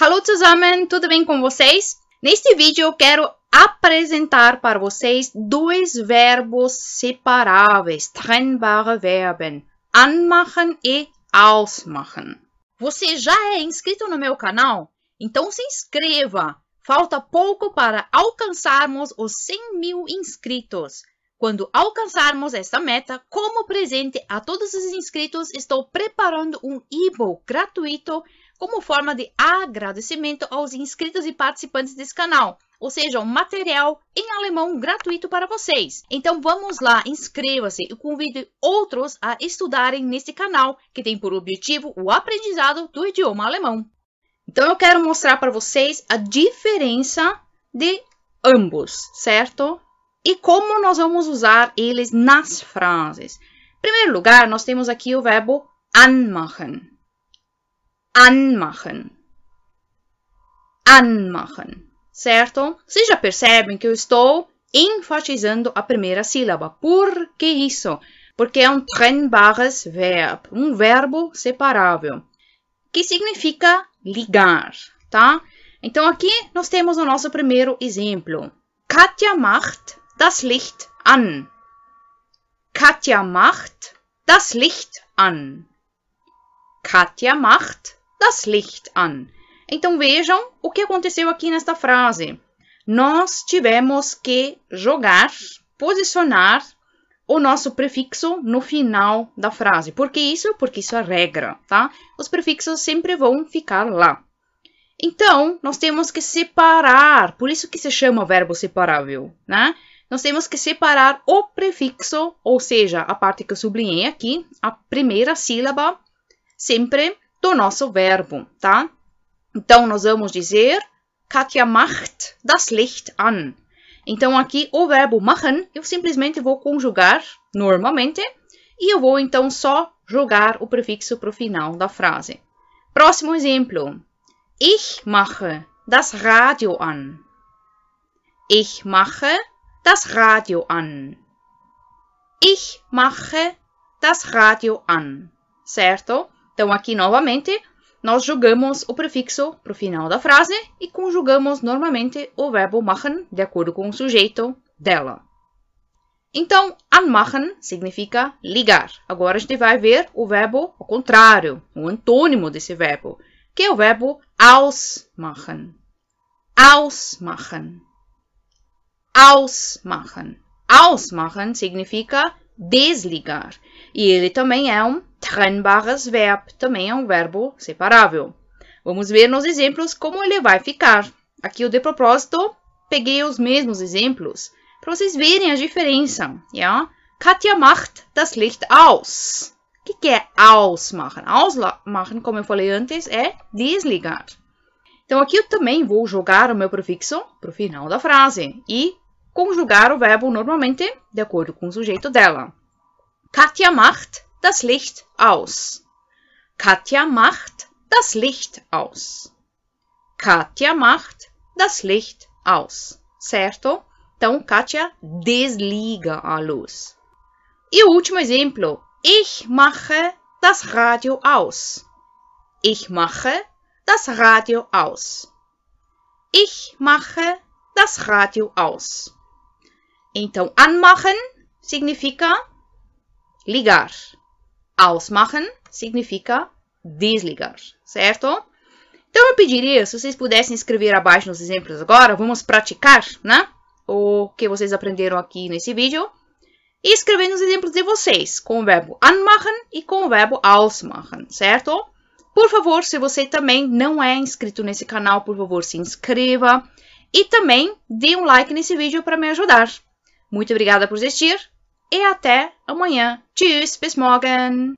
Olá, zusammen, tudo bem com vocês? Neste vídeo eu quero apresentar para vocês dois verbos separáveis, trennbare Verben, anmachen e ausmachen. Você já é inscrito no meu canal? Então se inscreva! Falta pouco para alcançarmos os 100 mil inscritos. Quando alcançarmos esta meta, como presente a todos os inscritos, estou preparando um e-book gratuito como forma de agradecimento aos inscritos e participantes desse canal. Ou seja, um material em alemão gratuito para vocês. Então vamos lá, inscreva-se e convide outros a estudarem neste canal, que tem por objetivo o aprendizado do idioma alemão. Então eu quero mostrar para vocês a diferença de ambos, certo? E como nós vamos usar eles nas frases. Em primeiro lugar, nós temos aqui o verbo anmachen anmachen. Anmachen, certo? Vocês já percebem que eu estou enfatizando a primeira sílaba. Por que isso? Porque é um trennbares verbo, um verbo separável, que significa ligar, tá? Então aqui nós temos o nosso primeiro exemplo. Katja macht das Licht an. Katja macht das Licht an. Katja macht das Licht an. Então vejam o que aconteceu aqui nesta frase. Nós tivemos que jogar, posicionar o nosso prefixo no final da frase. Por que isso? Porque isso é regra, tá? Os prefixos sempre vão ficar lá. Então, nós temos que separar, por isso que se chama verbo separável, né? Nós temos que separar o prefixo, ou seja, a parte que eu sublinhei aqui, a primeira sílaba, sempre do nosso verbo, tá? Então, nós vamos dizer, Katja macht das Licht an. Então, aqui o verbo machen, eu simplesmente vou conjugar normalmente e eu vou então só jogar o prefixo para o final da frase. Próximo exemplo. Ich mache das Radio an. Ich mache das Radio an. Ich mache das Radio an. Certo? Então, aqui novamente, nós jogamos o prefixo para o final da frase e conjugamos normalmente o verbo machen de acordo com o sujeito dela. Então, anmachen significa ligar. Agora a gente vai ver o verbo ao contrário, o antônimo desse verbo, que é o verbo ausmachen. Ausmachen. Ausmachen. Ausmachen significa desligar. E ele também é um Trein verb também é um verbo separável. Vamos ver nos exemplos como ele vai ficar. Aqui eu, de propósito, peguei os mesmos exemplos para vocês verem a diferença. Yeah? Katja macht das Licht aus. O que, que é ausmachen? Ausmachen, como eu falei antes, é desligar. Então, aqui eu também vou jogar o meu prefixo para o final da frase e conjugar o verbo normalmente de acordo com o sujeito dela. Katja macht das Licht aus. Katja macht das Licht aus. Katja macht das Licht aus, certo? Então, Katja desliga a luz. E o último exemplo. Ich mache das Radio aus. Ich mache das Radio aus. Ich mache das Radio aus. Então, anmachen significa ligar. Ausmachen significa desligar, certo? Então eu pediria, se vocês pudessem escrever abaixo nos exemplos agora, vamos praticar, né? O que vocês aprenderam aqui nesse vídeo. E escrever nos exemplos de vocês, com o verbo anmachen e com o verbo ausmachen, certo? Por favor, se você também não é inscrito nesse canal, por favor, se inscreva. E também dê um like nesse vídeo para me ajudar. Muito obrigada por assistir e até amanhã. Tschüss, bis morgen.